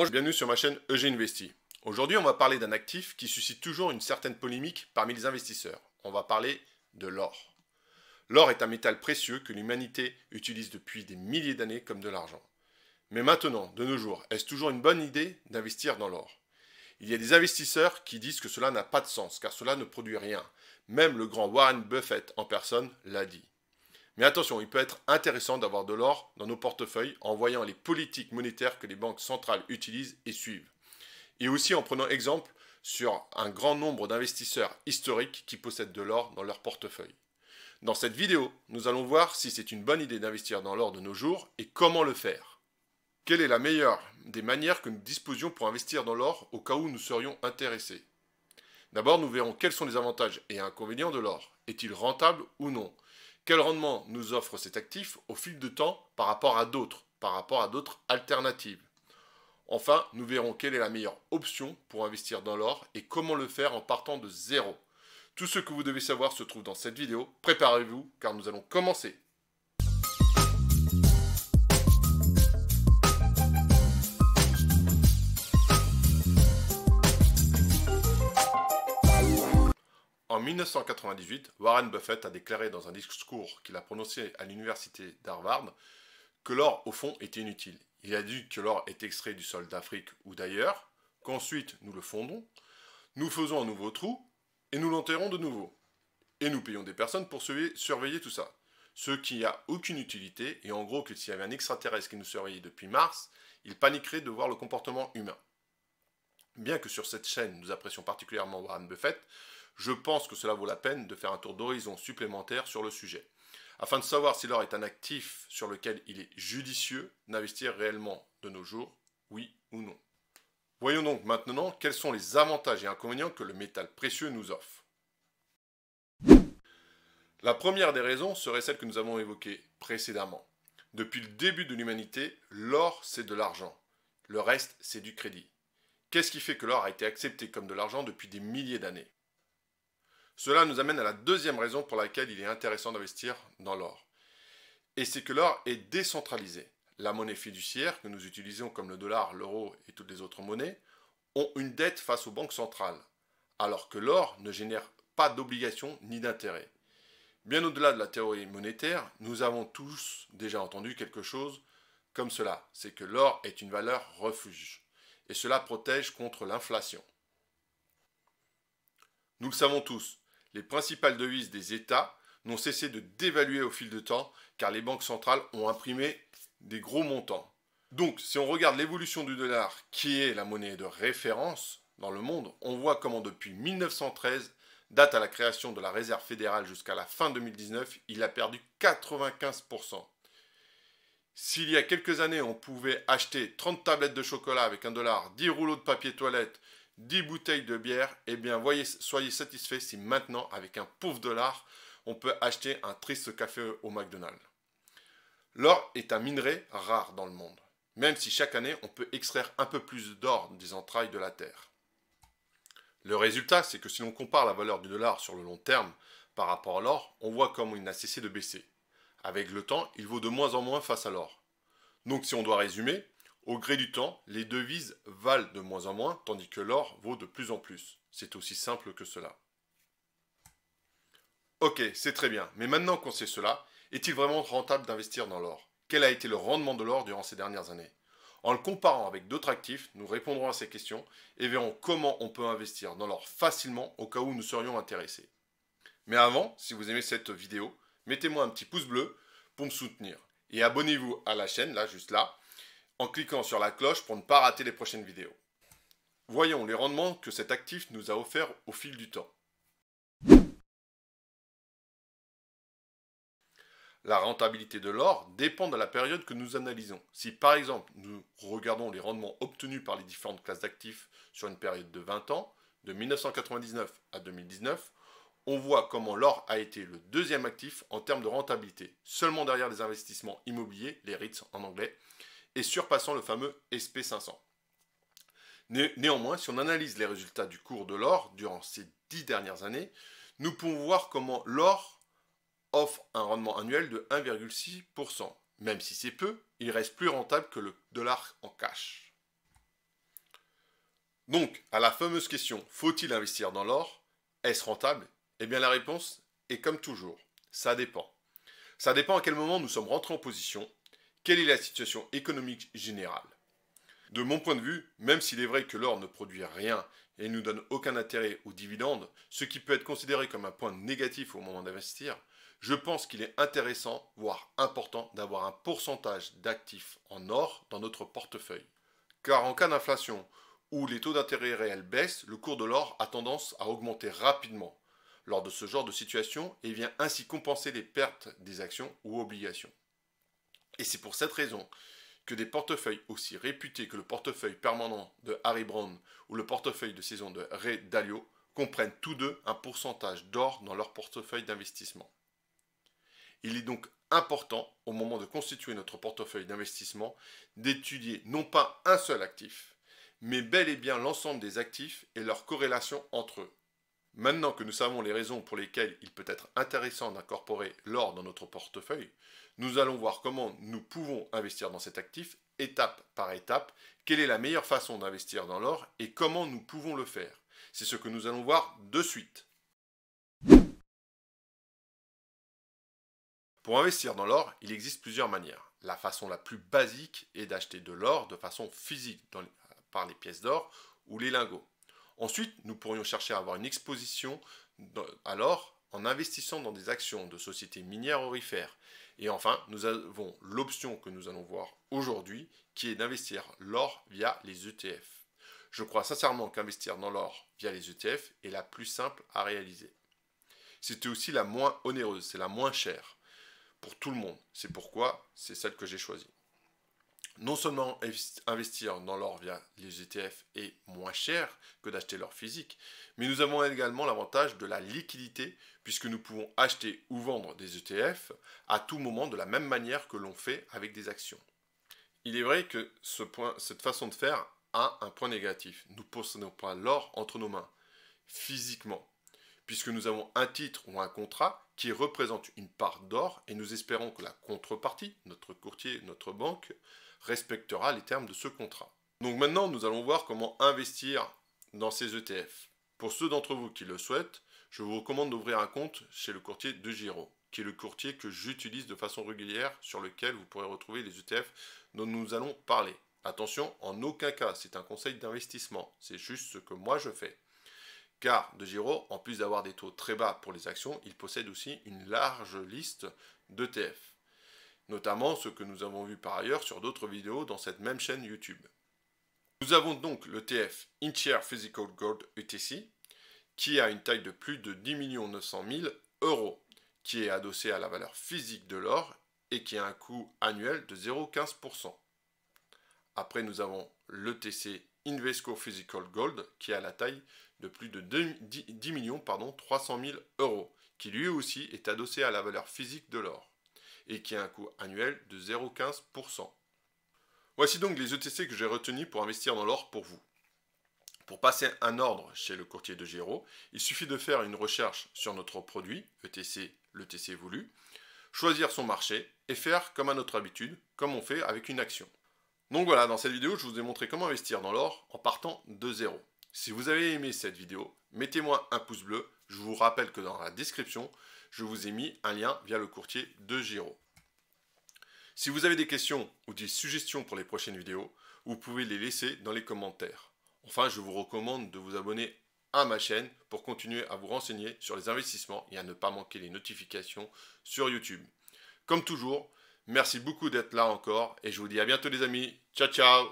Bonjour, bienvenue sur ma chaîne EG Investi. Aujourd'hui, on va parler d'un actif qui suscite toujours une certaine polémique parmi les investisseurs. On va parler de l'or. L'or est un métal précieux que l'humanité utilise depuis des milliers d'années comme de l'argent. Mais maintenant, de nos jours, est-ce toujours une bonne idée d'investir dans l'or Il y a des investisseurs qui disent que cela n'a pas de sens, car cela ne produit rien. Même le grand Warren Buffett en personne l'a dit. Mais attention, il peut être intéressant d'avoir de l'or dans nos portefeuilles en voyant les politiques monétaires que les banques centrales utilisent et suivent. Et aussi en prenant exemple sur un grand nombre d'investisseurs historiques qui possèdent de l'or dans leur portefeuille. Dans cette vidéo, nous allons voir si c'est une bonne idée d'investir dans l'or de nos jours et comment le faire. Quelle est la meilleure des manières que nous disposions pour investir dans l'or au cas où nous serions intéressés D'abord, nous verrons quels sont les avantages et inconvénients de l'or. Est-il rentable ou non quel rendement nous offre cet actif au fil de temps par rapport à d'autres, par rapport à d'autres alternatives Enfin, nous verrons quelle est la meilleure option pour investir dans l'or et comment le faire en partant de zéro. Tout ce que vous devez savoir se trouve dans cette vidéo. Préparez-vous car nous allons commencer. En 1998, Warren Buffett a déclaré dans un discours qu'il a prononcé à l'université d'Harvard que l'or, au fond, était inutile. Il a dit que l'or est extrait du sol d'Afrique ou d'ailleurs, qu'ensuite nous le fondons, nous faisons un nouveau trou et nous l'enterrons de nouveau. Et nous payons des personnes pour surveiller tout ça. Ce qui n'a aucune utilité, et en gros que s'il y avait un extraterrestre qui nous surveillait depuis Mars, il paniquerait de voir le comportement humain. Bien que sur cette chaîne nous apprécions particulièrement Warren Buffett, je pense que cela vaut la peine de faire un tour d'horizon supplémentaire sur le sujet, afin de savoir si l'or est un actif sur lequel il est judicieux d'investir réellement de nos jours, oui ou non. Voyons donc maintenant quels sont les avantages et inconvénients que le métal précieux nous offre. La première des raisons serait celle que nous avons évoquée précédemment. Depuis le début de l'humanité, l'or c'est de l'argent. Le reste c'est du crédit. Qu'est-ce qui fait que l'or a été accepté comme de l'argent depuis des milliers d'années cela nous amène à la deuxième raison pour laquelle il est intéressant d'investir dans l'or. Et c'est que l'or est décentralisé. La monnaie fiduciaire que nous utilisons comme le dollar, l'euro et toutes les autres monnaies ont une dette face aux banques centrales, alors que l'or ne génère pas d'obligation ni d'intérêt. Bien au-delà de la théorie monétaire, nous avons tous déjà entendu quelque chose comme cela, c'est que l'or est une valeur refuge, et cela protège contre l'inflation. Nous le savons tous, les principales devises des États n'ont cessé de dévaluer au fil de temps car les banques centrales ont imprimé des gros montants. Donc si on regarde l'évolution du dollar qui est la monnaie de référence dans le monde, on voit comment depuis 1913, date à la création de la Réserve fédérale jusqu'à la fin 2019, il a perdu 95%. S'il y a quelques années, on pouvait acheter 30 tablettes de chocolat avec un dollar, 10 rouleaux de papier toilette, 10 bouteilles de bière, eh bien voyez, soyez satisfait si maintenant, avec un pauvre dollar, on peut acheter un triste café au McDonald's. L'or est un minerai rare dans le monde, même si chaque année on peut extraire un peu plus d'or des entrailles de la Terre. Le résultat, c'est que si l'on compare la valeur du dollar sur le long terme par rapport à l'or, on voit comment il n'a cessé de baisser. Avec le temps, il vaut de moins en moins face à l'or. Donc si on doit résumer, au gré du temps, les devises valent de moins en moins, tandis que l'or vaut de plus en plus. C'est aussi simple que cela. Ok, c'est très bien, mais maintenant qu'on sait cela, est-il vraiment rentable d'investir dans l'or Quel a été le rendement de l'or durant ces dernières années En le comparant avec d'autres actifs, nous répondrons à ces questions et verrons comment on peut investir dans l'or facilement au cas où nous serions intéressés. Mais avant, si vous aimez cette vidéo, mettez-moi un petit pouce bleu pour me soutenir. Et abonnez-vous à la chaîne, là, juste là, en cliquant sur la cloche pour ne pas rater les prochaines vidéos. Voyons les rendements que cet actif nous a offerts au fil du temps. La rentabilité de l'or dépend de la période que nous analysons. Si par exemple nous regardons les rendements obtenus par les différentes classes d'actifs sur une période de 20 ans, de 1999 à 2019, on voit comment l'or a été le deuxième actif en termes de rentabilité, seulement derrière les investissements immobiliers, les REITs en anglais, et surpassant le fameux SP500. néanmoins, si on analyse les résultats du cours de l'or durant ces dix dernières années, nous pouvons voir comment l'or offre un rendement annuel de 1,6%. Même si c'est peu, il reste plus rentable que le dollar en cash. Donc, à la fameuse question, faut-il investir dans l'or Est-ce rentable Eh bien, la réponse est comme toujours, ça dépend. Ça dépend à quel moment nous sommes rentrés en position quelle est la situation économique générale De mon point de vue, même s'il est vrai que l'or ne produit rien et ne nous donne aucun intérêt aux dividendes, ce qui peut être considéré comme un point négatif au moment d'investir, je pense qu'il est intéressant, voire important, d'avoir un pourcentage d'actifs en or dans notre portefeuille. Car en cas d'inflation, où les taux d'intérêt réels baissent, le cours de l'or a tendance à augmenter rapidement lors de ce genre de situation et vient ainsi compenser les pertes des actions ou obligations. Et c'est pour cette raison que des portefeuilles aussi réputés que le portefeuille permanent de Harry Brown ou le portefeuille de saison de Ray Dalio comprennent tous deux un pourcentage d'or dans leur portefeuille d'investissement. Il est donc important, au moment de constituer notre portefeuille d'investissement, d'étudier non pas un seul actif, mais bel et bien l'ensemble des actifs et leur corrélation entre eux. Maintenant que nous savons les raisons pour lesquelles il peut être intéressant d'incorporer l'or dans notre portefeuille, nous allons voir comment nous pouvons investir dans cet actif étape par étape, quelle est la meilleure façon d'investir dans l'or et comment nous pouvons le faire. C'est ce que nous allons voir de suite. Pour investir dans l'or, il existe plusieurs manières. La façon la plus basique est d'acheter de l'or de façon physique par les pièces d'or ou les lingots. Ensuite, nous pourrions chercher à avoir une exposition à l'or en investissant dans des actions de sociétés minières orifères. Et enfin, nous avons l'option que nous allons voir aujourd'hui, qui est d'investir l'or via les ETF. Je crois sincèrement qu'investir dans l'or via les ETF est la plus simple à réaliser. C'était aussi la moins onéreuse, c'est la moins chère pour tout le monde. C'est pourquoi c'est celle que j'ai choisie non seulement investir dans l'or via les ETF est moins cher que d'acheter l'or physique, mais nous avons également l'avantage de la liquidité puisque nous pouvons acheter ou vendre des ETF à tout moment de la même manière que l'on fait avec des actions. Il est vrai que cette façon de faire a un point négatif. Nous ne possédons pas l'or entre nos mains, physiquement, puisque nous avons un titre ou un contrat qui représente une part d'or et nous espérons que la contrepartie, notre courtier, notre banque, respectera les termes de ce contrat. Donc maintenant, nous allons voir comment investir dans ces ETF. Pour ceux d'entre vous qui le souhaitent, je vous recommande d'ouvrir un compte chez le courtier De Giro, qui est le courtier que j'utilise de façon régulière, sur lequel vous pourrez retrouver les ETF dont nous allons parler. Attention, en aucun cas, c'est un conseil d'investissement, c'est juste ce que moi je fais. Car De Giro, en plus d'avoir des taux très bas pour les actions, il possède aussi une large liste d'ETF notamment ce que nous avons vu par ailleurs sur d'autres vidéos dans cette même chaîne YouTube. Nous avons donc l'ETF Intier Physical Gold UTC qui a une taille de plus de 10 900 000 euros, qui est adossé à la valeur physique de l'or et qui a un coût annuel de 0,15%. Après, nous avons l'ETC Invesco Physical Gold, qui a la taille de plus de 10 millions 300 000 euros, qui lui aussi est adossé à la valeur physique de l'or et qui a un coût annuel de 0,15%. Voici donc les ETC que j'ai retenus pour investir dans l'or pour vous. Pour passer un ordre chez le courtier de Giro, il suffit de faire une recherche sur notre produit, ETC, l'ETC voulu, choisir son marché et faire comme à notre habitude, comme on fait avec une action. Donc voilà, dans cette vidéo, je vous ai montré comment investir dans l'or en partant de zéro. Si vous avez aimé cette vidéo, mettez-moi un pouce bleu. Je vous rappelle que dans la description, je vous ai mis un lien via le courtier de Giro. Si vous avez des questions ou des suggestions pour les prochaines vidéos, vous pouvez les laisser dans les commentaires. Enfin, je vous recommande de vous abonner à ma chaîne pour continuer à vous renseigner sur les investissements et à ne pas manquer les notifications sur YouTube. Comme toujours, merci beaucoup d'être là encore et je vous dis à bientôt les amis. Ciao ciao